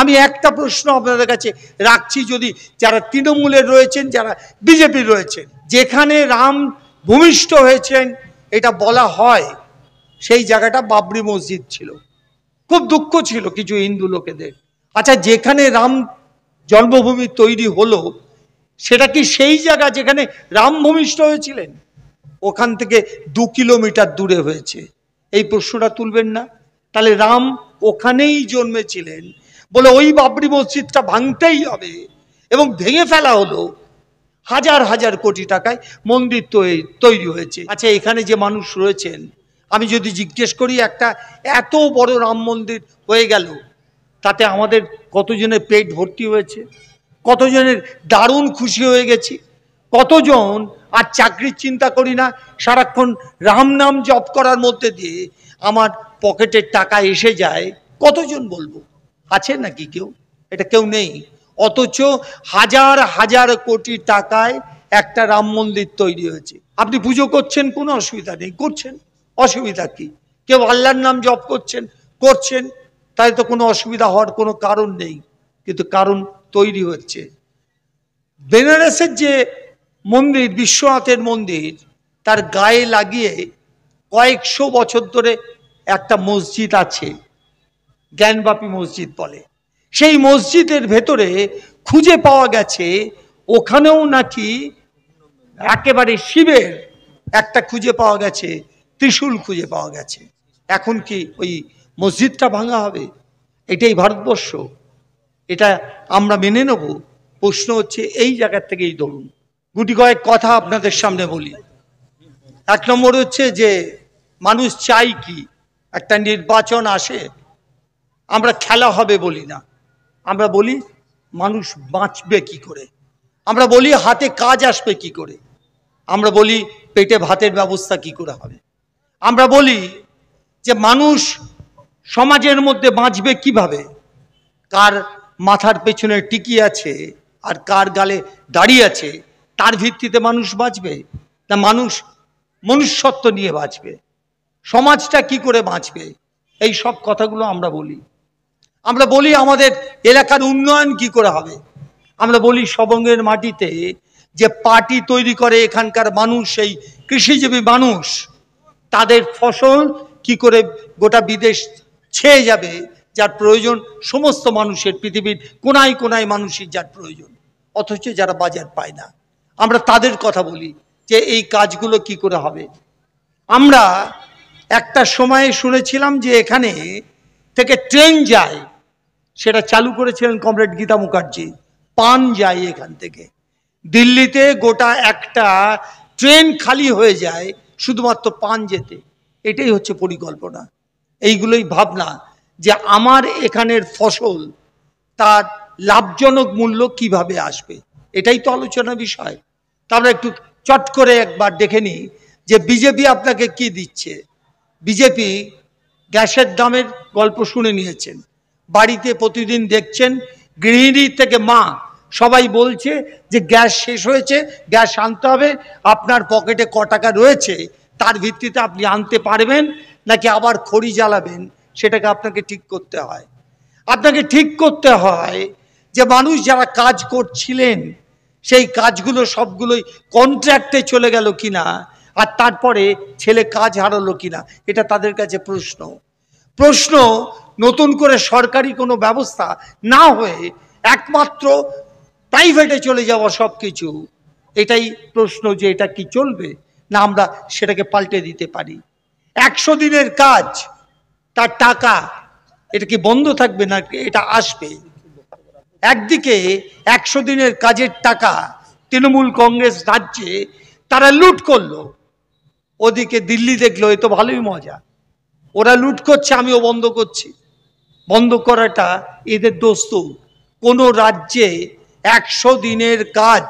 আমি একটা প্রশ্ন আপনাদের কাছে রাখছি যদি যারা তৃণমূলের রয়েছেন যারা বিজেপি রয়েছেন যেখানে রাম ভূমিষ্ঠ হয়েছেন এটা বলা হয় সেই জায়গাটা বাবরি মসজিদ ছিল খুব দুঃখ ছিল কিছু হিন্দু লোকেদের আচ্ছা যেখানে রাম জন্মভূমি তৈরি হলো সেটা কি সেই জায়গা যেখানে রাম ভূমিষ্ঠ হয়েছিলেন ওখান থেকে দু কিলোমিটার দূরে হয়েছে এই প্রশ্নটা তুলবেন না তাহলে রাম ওখানেই জন্মেছিলেন বলে ওই বাবরি মসজিদটা ভাঙতেই হবে এবং ভেঙে ফেলা হলো হাজার হাজার কোটি টাকায় মন্দির তৈরি হয়েছে আচ্ছা এখানে যে মানুষ রয়েছেন আমি যদি জিজ্ঞেস করি একটা এত বড় রাম মন্দির হয়ে গেল তাতে আমাদের কতজনের পেট ভর্তি হয়েছে কতজনের দারুণ খুশি হয়ে গেছি কতজন আর চাকরির চিন্তা করি না সারাক্ষণ রাম নাম জপ করার মধ্যে দিয়ে আমার পকেটের টাকা এসে যায় কতজন বলবো আছে নাকি কেউ এটা কেউ নেই অথচ হাজার হাজার কোটি টাকায় একটা রাম মন্দির তৈরি হয়েছে আপনি পুজো করছেন কোনো অসুবিধা নেই করছেন অসুবিধা কি কেউ আল্লাহর নাম জপ করছেন করছেন তাই তো কোনো অসুবিধা হওয়ার কোনো কারণ নেই কিন্তু কারণ তৈরি হচ্ছে বেনারসের যে মন্দির বিশ্বনাথের মন্দির তার গায়ে লাগিয়ে কয়েকশো বছর ধরে একটা মসজিদ আছে জ্ঞানব্যাপী মসজিদ বলে সেই মসজিদের ভেতরে খুঁজে পাওয়া গেছে ওখানেও নাকি একেবারে শিবের একটা খুঁজে পাওয়া গেছে ত্রিশূল খুঁজে পাওয়া গেছে এখন কি ওই মসজিদটা ভাঙা হবে এটাই ভারতবর্ষ এটা আমরা মেনে নেব প্রশ্ন হচ্ছে এই জায়গার থেকেই ধরুন গুটি কয়েক কথা আপনাদের সামনে বলি এক নম্বর হচ্ছে যে মানুষ চাই কি একটা নির্বাচন আসে আমরা খেলা হবে বলি না আমরা বলি মানুষ বাঁচবে কি করে আমরা বলি হাতে কাজ আসবে কি করে আমরা বলি পেটে ভাতের ব্যবস্থা কি করে হবে আমরা বলি যে মানুষ সমাজের মধ্যে বাঁচবে কিভাবে কার মাথার পেছনে টিকি আছে আর কার গালে দাঁড়িয়ে আছে তার ভিত্তিতে মানুষ বাঁচবে না মানুষ মনুষ্যত্ব নিয়ে বাঁচবে সমাজটা কি করে বাঁচবে এই সব কথাগুলো আমরা বলি আমরা বলি আমাদের এলাকার উন্নয়ন কি করে হবে আমরা বলি সবঙ্গের মাটিতে যে পার্টি তৈরি করে এখানকার মানুষ সেই কৃষিজীবী মানুষ তাদের ফসল কি করে গোটা বিদেশ ছেয়ে যাবে যার প্রয়োজন সমস্ত মানুষের পৃথিবীর কোনায় কোনায় মানুষের যার প্রয়োজন অথচ যারা বাজার পায় না আমরা তাদের কথা বলি যে এই কাজগুলো কি করে হবে আমরা একটা সময়ে শুনেছিলাম যে এখানে থেকে ট্রেন যায় সেটা চালু করেছিলেন কমরেড গীতা মুখার্জি পান যায় এখান থেকে দিল্লিতে গোটা একটা ট্রেন খালি হয়ে যায় শুধুমাত্র পান যেতে এটাই হচ্ছে পরিকল্পনা এইগুলোই ভাবনা যে আমার এখানের ফসল তার লাভজনক মূল্য কিভাবে আসবে এটাই তো আলোচনা বিষয় তারপরে একটু চট করে একবার দেখে নিই যে বিজেপি আপনাকে কি দিচ্ছে বিজেপি গ্যাসের দামের গল্প শুনে নিয়েছেন বাড়িতে প্রতিদিন দেখছেন গৃহিণীর থেকে মা সবাই বলছে যে গ্যাস শেষ হয়েছে গ্যাস আনতে হবে আপনার পকেটে ক টাকা রয়েছে তার ভিত্তিতে আপনি আনতে পারবেন নাকি আবার খড়ি জ্বালাবেন সেটাকে আপনাকে ঠিক করতে হয় আপনাকে ঠিক করতে হয় যে মানুষ যারা কাজ করছিলেন সেই কাজগুলো সবগুলোই কন্ট্রাক্টে চলে গেল কিনা আর তারপরে ছেলে কাজ হারালো কিনা এটা তাদের কাছে প্রশ্ন প্রশ্ন নতুন করে সরকারি কোনো ব্যবস্থা না হয়ে একমাত্র প্রাইভেটে চলে যাওয়া সব কিছু এটাই প্রশ্ন যে এটা কি চলবে না আমরা সেটাকে পাল্টে দিতে পারি একশো দিনের কাজ তার টাকা এটা কি বন্ধ থাকবে না এটা আসবে একদিকে একশো দিনের কাজের টাকা তৃণমূল কংগ্রেস রাজ্যে তারা লুট করলো ওদিকে দিল্লি দেখলো এ তো ভালোই মজা ওরা লুট করছে আমিও বন্ধ করছি বন্ধ করাটা এদের দোস্ত কোনো রাজ্যে একশো দিনের কাজ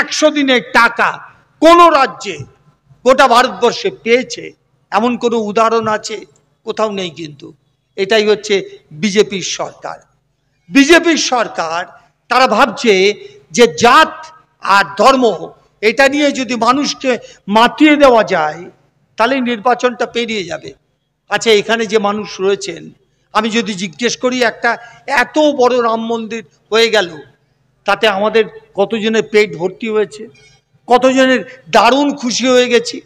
একশো দিনের টাকা কোনো রাজ্যে গোটা ভারতবর্ষে পেয়েছে এমন কোনো উদাহরণ আছে কোথাও নেই কিন্তু এটাই হচ্ছে বিজেপির সরকার বিজেপির সরকার তারা ভাবছে যে জাত আর ধর্ম এটা নিয়ে যদি মানুষকে মাতিয়ে দেওয়া যায় তাহলে নির্বাচনটা পেরিয়ে যাবে আচ্ছা এখানে যে মানুষ রয়েছেন আমি যদি জিজ্ঞেস করি একটা এত বড় রাম মন্দির হয়ে গেল তাতে আমাদের কতজনের পেট ভর্তি হয়েছে কতজনের দারুণ খুশি হয়ে গেছি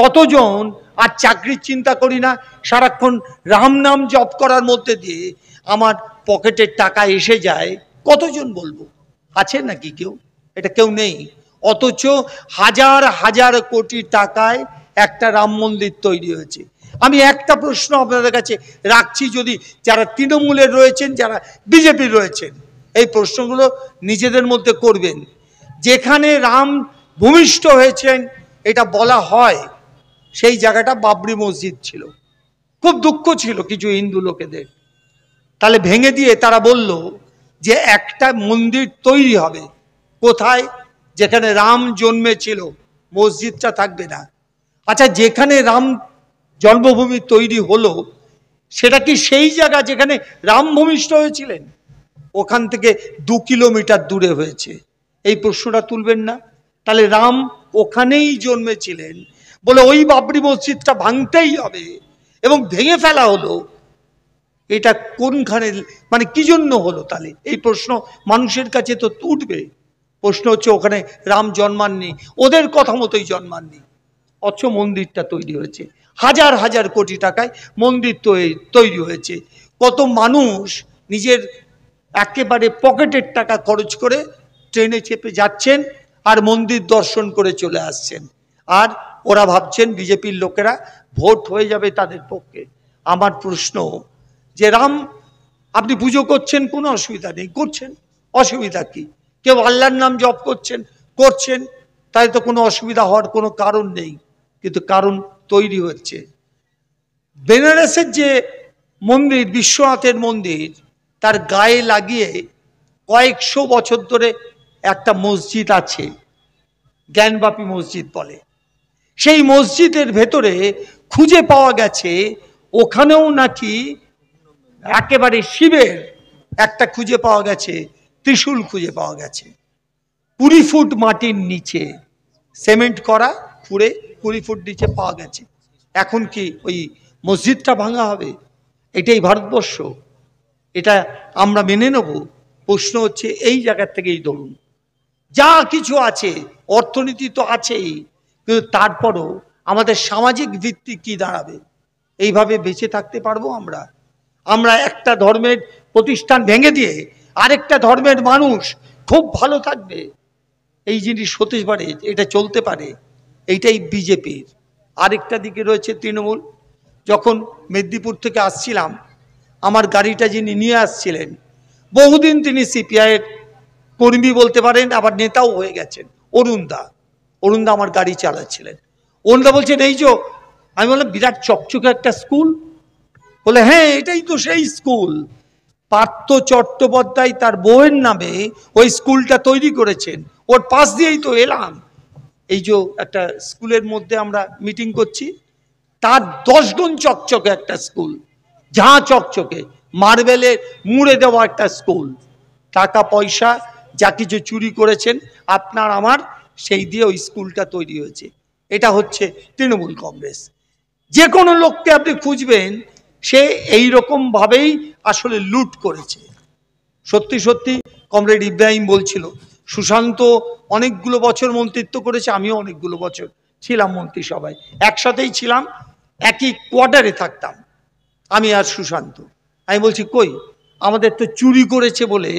কতজন আর চাকরির চিন্তা করি না সারাক্ষণ রাম নাম জপ করার মধ্যে দিয়ে আমার পকেটের টাকা এসে যায় কতজন বলবো আছে নাকি কেউ এটা কেউ নেই অথচ হাজার হাজার কোটি টাকায় একটা রাম মন্দির তৈরি হয়েছে আমি একটা প্রশ্ন আপনাদের কাছে রাখছি যদি যারা তৃণমূলের রয়েছেন যারা বিজেপি রয়েছেন এই প্রশ্নগুলো নিজেদের মধ্যে করবেন যেখানে রাম ভূমিষ্ঠ হয়েছেন এটা বলা হয় সেই জায়গাটা বাবরি মসজিদ ছিল খুব দুঃখ ছিল কিছু হিন্দু লোকেদের তাহলে ভেঙে দিয়ে তারা বলল যে একটা মন্দির তৈরি হবে কোথায় যেখানে রাম জন্মেছিল মসজিদটা থাকবে না আচ্ছা যেখানে রাম জন্মভূমি তৈরি হলো সেটা কি সেই জায়গা যেখানে রামভূমিষ্ঠ হয়েছিলেন ওখান থেকে দু কিলোমিটার দূরে হয়েছে এই প্রশ্নটা তুলবেন না তাহলে রাম ওখানেই জন্মেছিলেন বলে ওই বাবরি মসজিদটা ভাঙতেই হবে এবং ভেঙে ফেলা হলো এটা কোনখানে মানে কি জন্য হলো তাহলে এই প্রশ্ন মানুষের কাছে তো উঠবে প্রশ্ন হচ্ছে ওখানে রাম জন্মাননি ওদের কথা মতোই জন্মাননি অচ মন্দিরটা তৈরি হয়েছে হাজার হাজার কোটি টাকায় মন্দির তৈরি হয়েছে কত মানুষ নিজের একেবারে পকেটের টাকা খরচ করে ট্রেনে চেপে যাচ্ছেন আর মন্দির দর্শন করে চলে আসছেন আর ওরা ভাবছেন বিজেপির লোকেরা ভোট হয়ে যাবে তাদের পক্ষে আমার প্রশ্ন যে রাম আপনি পুজো করছেন কোনো অসুবিধা নেই করছেন অসুবিধা কি কেউ আল্লাহর নাম জপ করছেন করছেন তাই তো কোনো অসুবিধা হওয়ার কোনো কারণ নেই কিন্তু কারণ তৈরি হচ্ছে বেনারসের যে মন্দির বিশ্বনাথের মন্দির তার গায়ে লাগিয়ে কয়েকশো বছর ধরে একটা মসজিদ আছে জ্ঞানবাপী মসজিদ বলে সেই মসজিদের ভেতরে খুঁজে পাওয়া গেছে ওখানেও নাকি একেবারে শিবের একটা খুঁজে পাওয়া গেছে ত্রিশূল খুঁজে পাওয়া গেছে কুড়ি ফুট মাটির নিচে সিমেন্ট করা খুঁড়ে কুড়ি ফুট নিচে পাওয়া গেছে এখন কি ওই মসজিদটা ভাঙা হবে এটাই ভারতবর্ষ এটা আমরা মেনে নেব প্রশ্ন হচ্ছে এই জায়গার থেকেই ধরুন যা কিছু আছে অর্থনীতি তো আছেই কিন্তু তারপরও আমাদের সামাজিক ভিত্তি কি দাঁড়াবে এইভাবে বেঁচে থাকতে পারবো আমরা আমরা একটা ধর্মের প্রতিষ্ঠান ভেঙে দিয়ে আরেকটা ধর্মের মানুষ খুব ভালো থাকবে এই জিনিস হতে পারে এটা চলতে পারে এইটাই বিজেপির আরেকটা দিকে রয়েছে তৃণমূল যখন মেদিনীপুর থেকে আসছিলাম আমার গাড়িটা যিনি নিয়ে আসছিলেন বহুদিন তিনি সিপিআইয়ের কর্মী বলতে পারেন আবার নেতাও হয়ে গেছেন অরুণদা অরুণদা আমার গাড়ি চালাচ্ছিলেন অরুণদা বলছেন এই যো আমি বললাম বিরাট চকচকে একটা স্কুল বলে হ্যাঁ এটাই তো সেই স্কুল পার্থ চট্টোপাধ্যায় তার বউয়ের নামে ওই স্কুলটা তৈরি করেছেন ওর পাশ দিয়েই তো এলাম এই যে একটা স্কুলের মধ্যে আমরা মিটিং করছি তার দশ গুণ চকচকে একটা স্কুল যা চকচকে মার্বেলে মুড়ে দেওয়া একটা স্কুল টাকা পয়সা যা কিছু চুরি করেছেন আপনার আমার সেই দিয়ে ওই স্কুলটা তৈরি হয়েছে এটা হচ্ছে তৃণমূল কংগ্রেস যে কোনো লোককে আপনি খুঁজবেন সে এই রকমভাবেই আসলে লুট করেছে সত্যি সত্যি কমরেড ইব্রাহিম বলছিল সুশান্ত অনেকগুলো বছর মন্ত্রিত্ব করেছে আমিও অনেকগুলো বছর ছিলাম মন্ত্রী সবাই একসাথেই ছিলাম একই কোয়ার্টারে থাকতাম আমি আর সুশান্ত আমি বলছি কই আমাদের তো চুরি করেছে বলে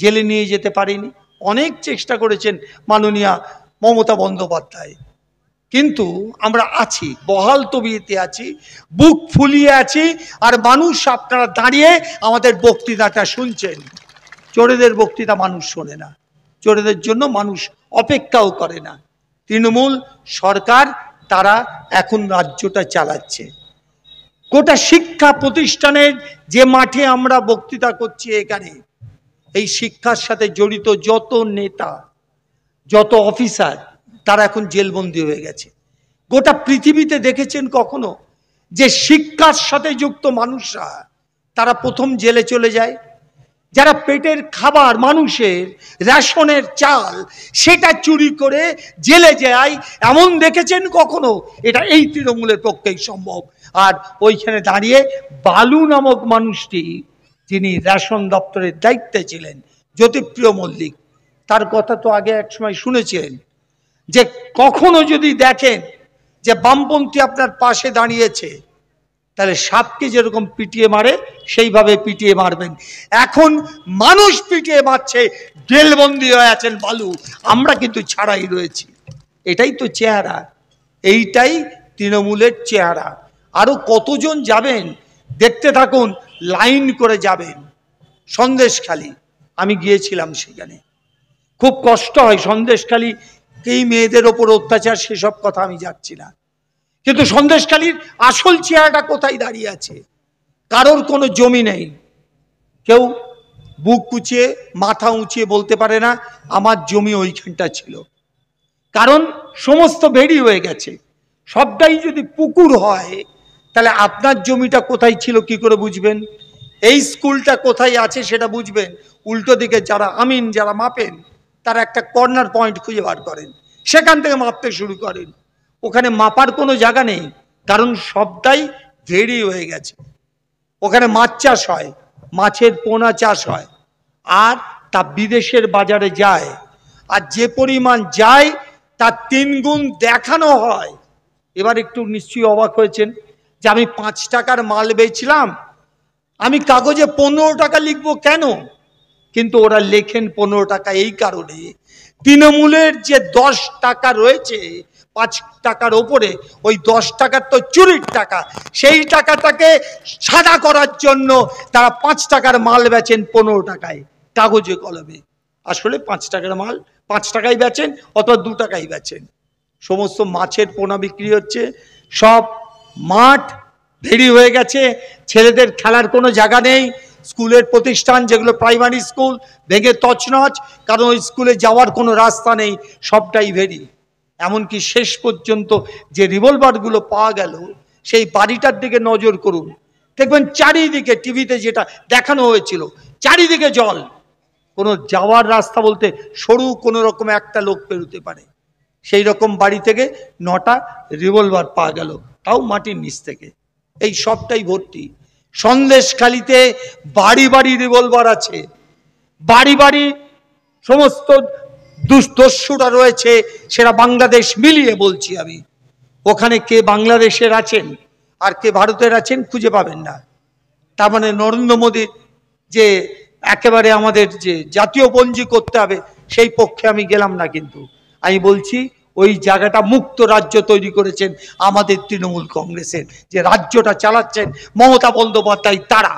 জেলে নিয়ে যেতে পারিনি অনেক চেষ্টা করেছেন মাননীয়া মমতা বন্দ্যোপাধ্যায় কিন্তু আমরা আছি বহাল তবিয়েতে আছি বুক ফুলিয়ে আছি আর মানুষ আপনারা দাঁড়িয়ে আমাদের বক্তৃতাটা শুনছেন চোরেদের বক্তৃতা মানুষ শোনে না চোরেদের জন্য মানুষ অপেক্ষাও করে না তৃণমূল সরকার তারা এখন রাজ্যটা চালাচ্ছে গোটা শিক্ষা প্রতিষ্ঠানের যে মাঠে আমরা বক্তৃতা করছি এখানে এই শিক্ষার সাথে জড়িত যত নেতা যত অফিসার তারা এখন জেলবন্দি হয়ে গেছে গোটা পৃথিবীতে দেখেছেন কখনো যে শিক্ষার সাথে যুক্ত মানুষরা তারা প্রথম জেলে চলে যায় যারা পেটের খাবার মানুষের রেশনের চাল সেটা চুরি করে জেলে যায় এমন দেখেছেন কখনো এটা এই তৃণমূলের পক্ষেই সম্ভব আর ওইখানে দাঁড়িয়ে বালু নামক মানুষটি যিনি রেশন দপ্তরের দায়িত্বে ছিলেন জ্যোতিপ্রিয় মল্লিক তার কথা তো আগে এক সময় শুনেছিলেন যে কখনো যদি দেখেন যে বামপন্থী আপনার পাশে দাঁড়িয়েছে তাহলে সাপকে যেরকম পিটিয়ে মারে সেইভাবে পিটিয়ে মারবেন এখন মানুষ পিটিয়ে মারছে জেলবন্দি হয়ে আছেন বালু আমরা কিন্তু ছাড়াই রয়েছি এটাই তো চেহারা এইটাই তৃণমূলের চেহারা আরও কতজন যাবেন দেখতে থাকুন লাইন করে যাবেন সন্দেশখালি আমি গিয়েছিলাম সেখানে খুব কষ্ট হয় সন্দেশখালি এই মেয়েদের ওপর অত্যাচার সেসব কথা আমি যাচ্ছি না কিন্তু সন্দেশকালীর আসল চেহারাটা কোথায় দাঁড়িয়ে আছে কারোর কোনো জমি নেই কেউ বুক কুচিয়ে মাথা উঁচিয়ে বলতে পারে না আমার জমি ওইখানটা ছিল কারণ সমস্ত বেরি হয়ে গেছে সবটাই যদি পুকুর হয় তাহলে আপনার জমিটা কোথায় ছিল কি করে বুঝবেন এই স্কুলটা কোথায় আছে সেটা বুঝবেন উল্টো দিকে যারা আমিন যারা মাপেন তারা একটা কর্নার পয়েন্ট খুঁজে বার করেন সেখান থেকে মাপতে শুরু করেন ওখানে মাপার কোনো জায়গা নেই কারণ সবটাই ভেরি হয়ে গেছে ওখানে মাছ চাষ হয় মাছের পোনা চাষ হয় আর তা বিদেশের বাজারে যায় আর যে পরিমাণ যায় তা তিন গুণ দেখানো হয় এবার একটু নিশ্চয়ই অবাক হয়েছেন যে আমি পাঁচ টাকার মাল বেচলাম আমি কাগজে পনেরো টাকা লিখব কেন কিন্তু ওরা লেখেন পনেরো টাকা এই কারণে তৃণমূলের যে দশ টাকা রয়েছে পাঁচ টাকার ওপরে ওই দশ টাকার তো চুরির টাকা সেই টাকাটাকে সাদা করার জন্য তারা পাঁচ টাকার মাল বেচেন পনেরো টাকায় কাগজে কলমে আসলে পাঁচ টাকার মাল পাঁচ টাকাই বেচেন অথবা দু টাকাই বেচেন সমস্ত মাছের পোনা বিক্রি হচ্ছে সব মাঠ ভেরি হয়ে গেছে ছেলেদের খেলার কোনো জায়গা নেই স্কুলের প্রতিষ্ঠান যেগুলো প্রাইমারি স্কুল ভেঙে তছনছ কারণ ওই স্কুলে যাওয়ার কোনো রাস্তা নেই সবটাই ভেরি এমনকি শেষ পর্যন্ত যে রিভলভারগুলো পাওয়া গেল সেই বাড়িটার দিকে নজর করুন দেখবেন চারিদিকে টিভিতে যেটা দেখানো হয়েছিল চারিদিকে জল কোনো যাওয়ার রাস্তা বলতে সরু কোনো রকম একটা লোক পেরোতে পারে সেই রকম বাড়ি থেকে নটা রিভলভার পাওয়া গেল তাও মাটির নিচ থেকে এই সবটাই ভর্তি সন্দেশখালিতে বাড়ি বাড়ি রিভলভার আছে বাড়ি বাড়ি সমস্ত দুর্দস্যুরা রয়েছে সেটা বাংলাদেশ মিলিয়ে বলছি আমি ওখানে কে বাংলাদেশের আছেন আর কে ভারতের আছেন খুঁজে পাবেন না তার মানে নরেন্দ্র মোদীর যে একেবারে আমাদের যে জাতীয় পঞ্জি করতে হবে সেই পক্ষে আমি গেলাম না কিন্তু আমি বলছি ওই জায়গাটা মুক্ত রাজ্য তৈরি করেছেন আমাদের তৃণমূল কংগ্রেসের যে রাজ্যটা চালাচ্ছেন মমতা বন্দ্যোপাধ্যায় তারা